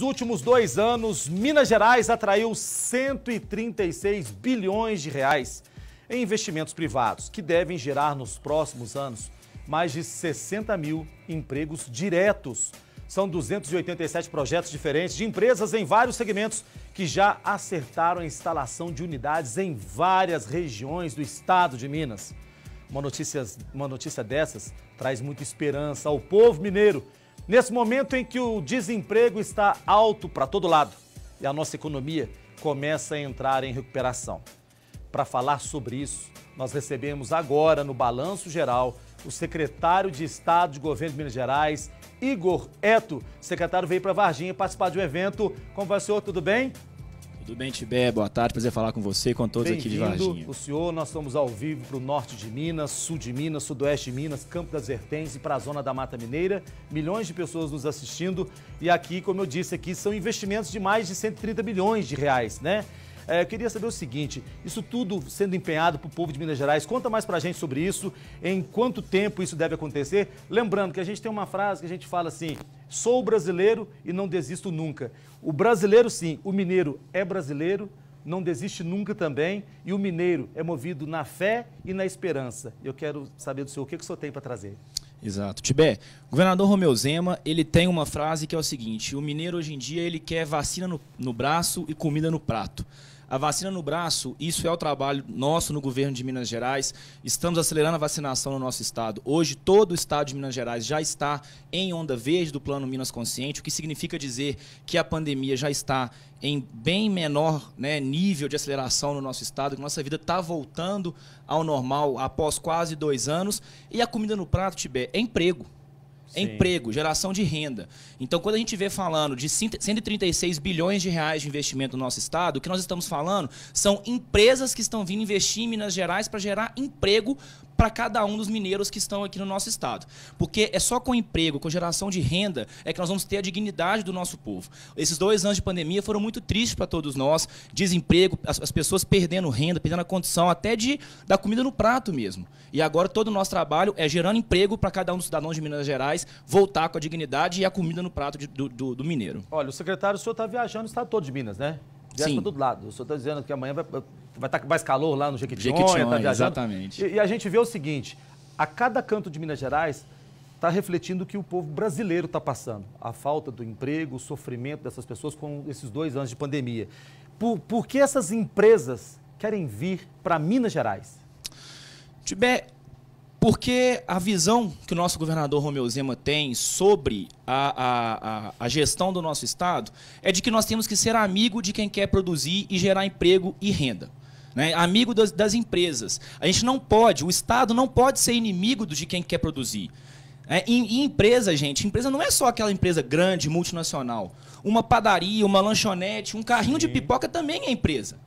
Nos últimos dois anos, Minas Gerais atraiu 136 bilhões de reais em investimentos privados, que devem gerar nos próximos anos mais de 60 mil empregos diretos. São 287 projetos diferentes de empresas em vários segmentos que já acertaram a instalação de unidades em várias regiões do estado de Minas. Uma notícia, uma notícia dessas traz muita esperança ao povo mineiro Nesse momento em que o desemprego está alto para todo lado e a nossa economia começa a entrar em recuperação. Para falar sobre isso, nós recebemos agora no Balanço Geral o secretário de Estado de Governo de Minas Gerais, Igor Eto. O secretário veio para Varginha participar de um evento. Como vai, senhor? Tudo bem? Tudo bem, Tibé? Boa tarde, prazer falar com você e com todos aqui de Varginha. o senhor, nós estamos ao vivo para o norte de Minas, sul de Minas, sudoeste de Minas, Campo das Vertentes e para a zona da Mata Mineira. Milhões de pessoas nos assistindo e aqui, como eu disse aqui, são investimentos de mais de 130 bilhões de reais, né? É, eu queria saber o seguinte: isso tudo sendo empenhado para o povo de Minas Gerais, conta mais para a gente sobre isso, em quanto tempo isso deve acontecer. Lembrando que a gente tem uma frase que a gente fala assim: Sou brasileiro e não desisto nunca. O brasileiro, sim, o mineiro é brasileiro, não desiste nunca também, e o mineiro é movido na fé e na esperança. Eu quero saber do senhor o que, que o senhor tem para trazer. Exato. Tibé, o governador Romeu Zema, ele tem uma frase que é o seguinte, o mineiro hoje em dia ele quer vacina no, no braço e comida no prato a vacina no braço, isso é o trabalho nosso no governo de Minas Gerais. Estamos acelerando a vacinação no nosso estado. Hoje, todo o estado de Minas Gerais já está em onda verde do Plano Minas Consciente, o que significa dizer que a pandemia já está em bem menor né, nível de aceleração no nosso estado, que nossa vida está voltando ao normal após quase dois anos. E a comida no prato, Tibé, é emprego. É Sim. emprego, geração de renda. Então, quando a gente vê falando de 136 bilhões de reais de investimento no nosso estado, o que nós estamos falando são empresas que estão vindo investir em Minas Gerais para gerar emprego para cada um dos mineiros que estão aqui no nosso estado. Porque é só com emprego, com geração de renda, é que nós vamos ter a dignidade do nosso povo. Esses dois anos de pandemia foram muito tristes para todos nós, desemprego, as, as pessoas perdendo renda, perdendo a condição até de da comida no prato mesmo. E agora todo o nosso trabalho é gerando emprego para cada um dos cidadãos de Minas Gerais voltar com a dignidade e a comida no prato de, do, do, do, mineiro. Olha, o secretário, o senhor está viajando o estado todo de Minas, né? Viaja para todo lado. Eu só estou dizendo que amanhã vai estar vai tá mais calor lá no Jequitinhonha. Tá Jequitinhonha tá viajando. exatamente. E, e a gente vê o seguinte, a cada canto de Minas Gerais está refletindo o que o povo brasileiro está passando. A falta do emprego, o sofrimento dessas pessoas com esses dois anos de pandemia. Por, por que essas empresas querem vir para Minas Gerais? Tibete. Porque a visão que o nosso governador Romeu Zema tem sobre a, a, a, gestão do nosso Estado é de que nós temos que ser amigo de quem quer produzir e gerar emprego e renda. Né? Amigo das, das empresas. A gente não pode, o Estado não pode ser inimigo de quem quer produzir. É, e, empresa, gente, empresa não é só aquela empresa grande, multinacional. Uma padaria, uma lanchonete, um carrinho Sim. de pipoca também é empresa.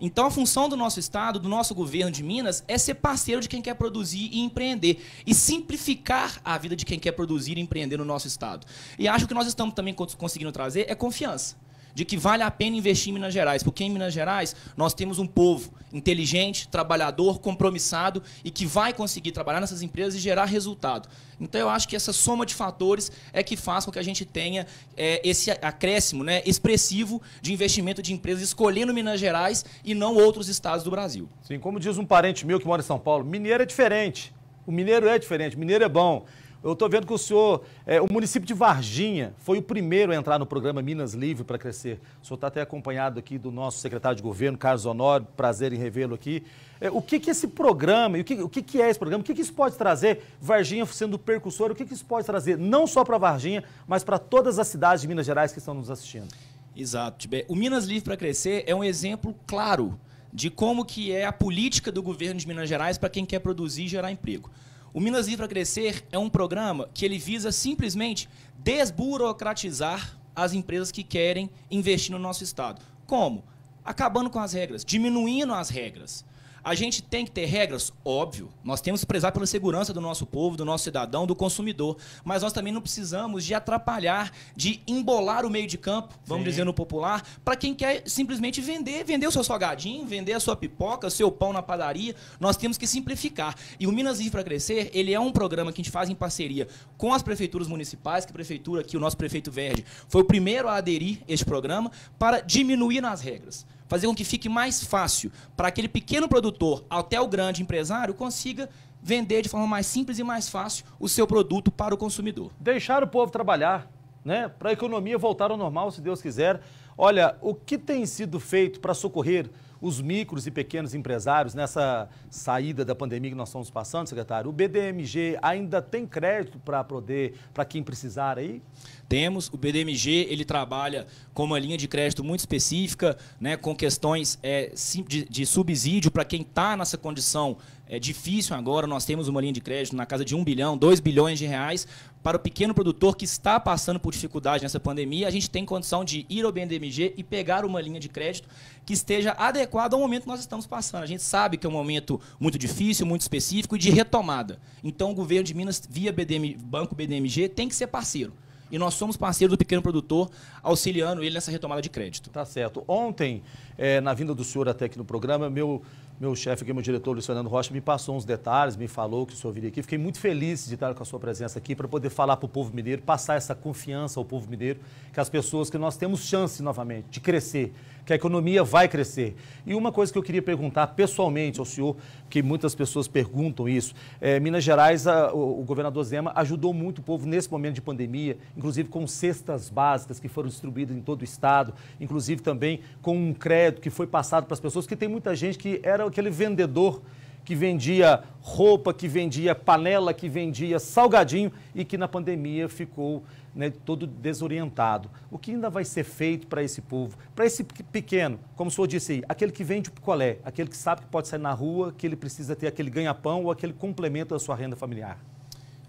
Então, a função do nosso Estado, do nosso governo de Minas, é ser parceiro de quem quer produzir e empreender. E simplificar a vida de quem quer produzir e empreender no nosso Estado. E acho que nós estamos também conseguindo trazer é confiança de que vale a pena investir em Minas Gerais, porque em Minas Gerais nós temos um povo inteligente, trabalhador, compromissado e que vai conseguir trabalhar nessas empresas e gerar resultado. Então eu acho que essa soma de fatores é que faz com que a gente tenha é, esse acréscimo né, expressivo de investimento de empresas escolhendo Minas Gerais e não outros estados do Brasil. Sim, como diz um parente meu que mora em São Paulo, mineiro é diferente. O mineiro é diferente, mineiro é bom. Eu estou vendo que o senhor, é, o município de Varginha, foi o primeiro a entrar no programa Minas Livre para crescer. O senhor está até acompanhado aqui do nosso secretário de governo, Carlos Honório, prazer em revê-lo aqui. É, o que, que esse programa, o que, o que, que é esse programa, o que, que isso pode trazer, Varginha sendo percussor, o que, que isso pode trazer não só para Varginha, mas para todas as cidades de Minas Gerais que estão nos assistindo? Exato, O Minas Livre para crescer é um exemplo claro de como que é a política do governo de Minas Gerais para quem quer produzir e gerar emprego. O Minas Livre a Crescer é um programa que ele visa simplesmente desburocratizar as empresas que querem investir no nosso estado. Como? Acabando com as regras, diminuindo as regras. A gente tem que ter regras? Óbvio. Nós temos que prezar pela segurança do nosso povo, do nosso cidadão, do consumidor. Mas nós também não precisamos de atrapalhar, de embolar o meio de campo, vamos Sim. dizer no popular, para quem quer simplesmente vender, vender o seu salgadinho, vender a sua pipoca, o seu pão na padaria. Nós temos que simplificar. E o Minas Vive para Crescer, ele é um programa que a gente faz em parceria com as prefeituras municipais, que a prefeitura aqui, o nosso prefeito Verde, foi o primeiro a aderir a este programa para diminuir nas regras fazer com que fique mais fácil para aquele pequeno produtor até o grande empresário consiga vender de forma mais simples e mais fácil o seu produto para o consumidor. Deixar o povo trabalhar, né? Para a economia voltar ao normal, se Deus quiser. Olha, o que tem sido feito para socorrer os micros e pequenos empresários nessa saída da pandemia que nós estamos passando, secretário? O BDMG ainda tem crédito para poder, para quem precisar aí? Temos. O BDMG ele trabalha com uma linha de crédito muito específica, né, com questões é, de, de subsídio para quem está nessa condição é difícil agora, nós temos uma linha de crédito na casa de 1 bilhão, 2 bilhões de reais, para o pequeno produtor que está passando por dificuldade nessa pandemia, a gente tem condição de ir ao BNDMG e pegar uma linha de crédito que esteja adequada ao momento que nós estamos passando. A gente sabe que é um momento muito difícil, muito específico e de retomada. Então, o governo de Minas, via BDM, Banco BDMG, tem que ser parceiro e nós somos parceiros do pequeno produtor, auxiliando ele nessa retomada de crédito. Tá certo. Ontem, é, na vinda do senhor até aqui no programa, meu meu chefe aqui, meu diretor, Luiz Fernando Rocha, me passou uns detalhes, me falou que o senhor viria aqui. Fiquei muito feliz de estar com a sua presença aqui para poder falar para o povo mineiro, passar essa confiança ao povo mineiro, que as pessoas, que nós temos chance novamente de crescer, que a economia vai crescer. E uma coisa que eu queria perguntar pessoalmente ao senhor, que muitas pessoas perguntam isso, é, Minas Gerais, a, o, o, governador Zema ajudou muito o povo nesse momento de pandemia, inclusive com cestas básicas que foram distribuídas em todo o estado, inclusive também com um crédito que foi passado para as pessoas, que tem muita gente que era aquele vendedor que vendia roupa, que vendia panela, que vendia salgadinho e que na pandemia ficou né, todo desorientado. O que ainda vai ser feito para esse povo? Para esse pequeno, como o senhor disse aí, aquele que vende o picolé, aquele que sabe que pode sair na rua, que ele precisa ter aquele ganha-pão ou aquele complemento da sua renda familiar.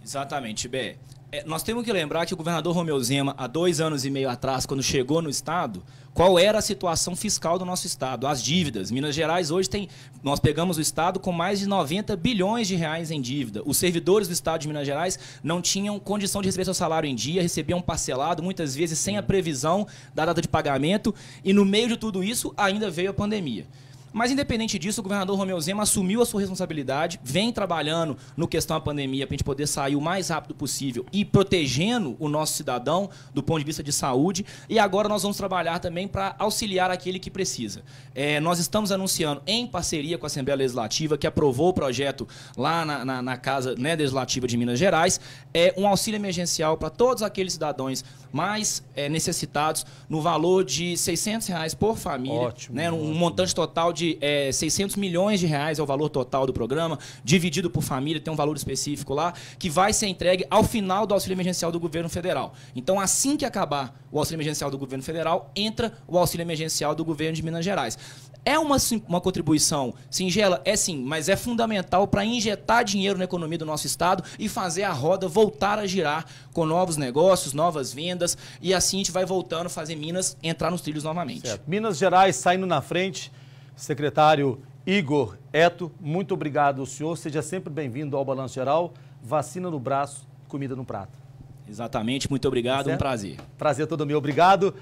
Exatamente, Bé. É, nós temos que lembrar que o governador Romeu Zema, há dois anos e meio atrás, quando chegou no Estado, qual era a situação fiscal do nosso Estado? As dívidas. Minas Gerais hoje tem. Nós pegamos o Estado com mais de 90 bilhões de reais em dívida. Os servidores do Estado de Minas Gerais não tinham condição de receber seu salário em dia, recebiam parcelado, muitas vezes sem a previsão da data de pagamento. E no meio de tudo isso, ainda veio a pandemia. Mas, independente disso, o governador Romeu Zema assumiu a sua responsabilidade, vem trabalhando no questão da pandemia para a gente poder sair o mais rápido possível e protegendo o nosso cidadão do ponto de vista de saúde. E agora nós vamos trabalhar também para auxiliar aquele que precisa. É, nós estamos anunciando, em parceria com a Assembleia Legislativa, que aprovou o projeto lá na, na, na Casa né, Legislativa de Minas Gerais, é, um auxílio emergencial para todos aqueles cidadãos mais é, necessitados, no valor de R$ 600 reais por família, ótimo, né, um montante total de de é, 600 milhões de reais é o valor total do programa, dividido por família, tem um valor específico lá, que vai ser entregue ao final do auxílio emergencial do governo federal. Então, assim que acabar o auxílio emergencial do governo federal, entra o auxílio emergencial do governo de Minas Gerais. É uma, uma contribuição singela? É sim, mas é fundamental para injetar dinheiro na economia do nosso Estado e fazer a roda voltar a girar com novos negócios, novas vendas, e assim a gente vai voltando a fazer Minas entrar nos trilhos novamente. Certo. Minas Gerais saindo na frente. Secretário Igor Eto, muito obrigado ao senhor. Seja sempre bem-vindo ao Balanço Geral. Vacina no braço, comida no prato. Exatamente, muito obrigado, tá um prazer. Prazer é todo meu, obrigado.